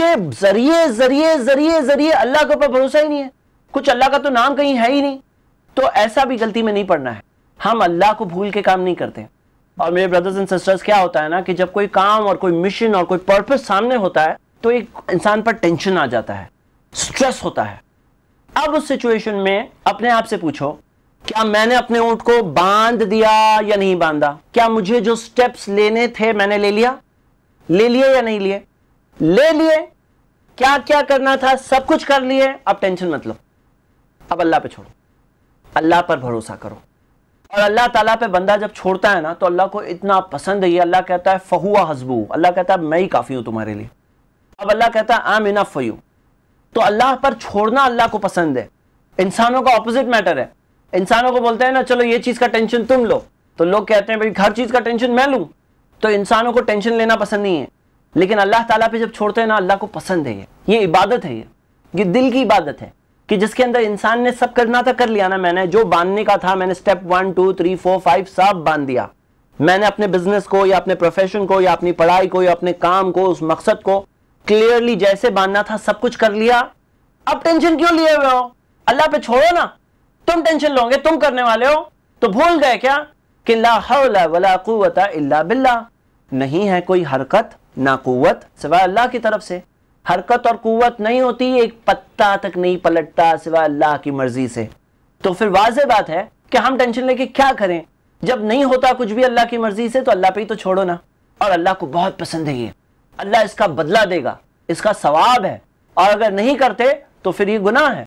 के जरिए जरिए जरिए जरिए अल्लाह के ऊपर भरोसा ही नहीं है कुछ अल्लाह का तो नाम कहीं है ही नहीं तो ऐसा भी गलती में नहीं पड़ना है हम अल्लाह को भूल के काम नहीं करते और मेरे ब्रदर्स एंड सिस्टर्स क्या होता है ना कि जब कोई काम और कोई मिशन और कोई पर्पस सामने होता है तो एक इंसान पर टेंशन आ जाता है स्ट्रेस होता है अब उस सिचुएशन में अपने आप से पूछो क्या मैंने अपने ऊंट को बांध दिया या नहीं बांधा क्या मुझे जो स्टेप्स लेने थे मैंने ले लिया ले लिए या नहीं लिए ले लिए क्या क्या करना था सब कुछ कर लिए अब टेंशन मत लो अब अल्लाह पे छोड़ो अल्लाह पर भरोसा करो और अल्लाह ताला पे बंदा जब छोड़ता है ना तो अल्लाह को इतना पसंद है ये अल्लाह कहता है फहुआ हजबू अल्लाह कहता है मैं ही काफ़ी हूँ तुम्हारे लिए अब अल्लाह कहता है आम इनफ फयू तो अल्लाह पर छोड़ना अल्लाह को पसंद है इंसानों का ऑपोजिट मैटर है इंसानों को बोलते हैं ना चलो ये चीज़ का टेंशन तुम लो तो लोग कहते हैं भाई हर चीज़ का टेंशन मैं लूँ तो इंसानों को टेंशन लेना पसंद नहीं है लेकिन अल्लाह ताला पे जब छोड़ते हैं ना अल्लाह को पसंद है ये ये इबादत है ये ये दिल की इबादत है कि जिसके अंदर इंसान ने सब करना था कर लिया ना मैंने जो बांधने का था मैंने step one two three four five सब बांध दिया मैंने अपने बिजनेस को या अपने प्रोफेशन को या अपनी पढ़ाई को या अपने काम को उस मकसद को क्लियरली जैसे बांधना था सब कुछ कर लिया अब टेंशन क्यों लिए हुए हो अल्लाह पे छोड़ो ना तुम टेंशन लोगे तुम करने वाले हो तो भूल गए क्या कि ला हौला वला इल्ला बिल्ला नहीं है कोई हरकत ना कुत सिवाय अल्लाह की तरफ से हरकत और कुत नहीं होती एक पत्ता तक नहीं पलटता सिवा अल्लाह की मर्जी से तो फिर वाज बात है कि हम टेंशन लेके क्या करें जब नहीं होता कुछ भी अल्लाह की मर्जी से तो अल्लाह पे ही तो छोड़ो ना और अल्लाह को बहुत पसंद है ये अल्लाह इसका बदला देगा इसका सवाब है और अगर नहीं करते तो फिर ये गुनाह है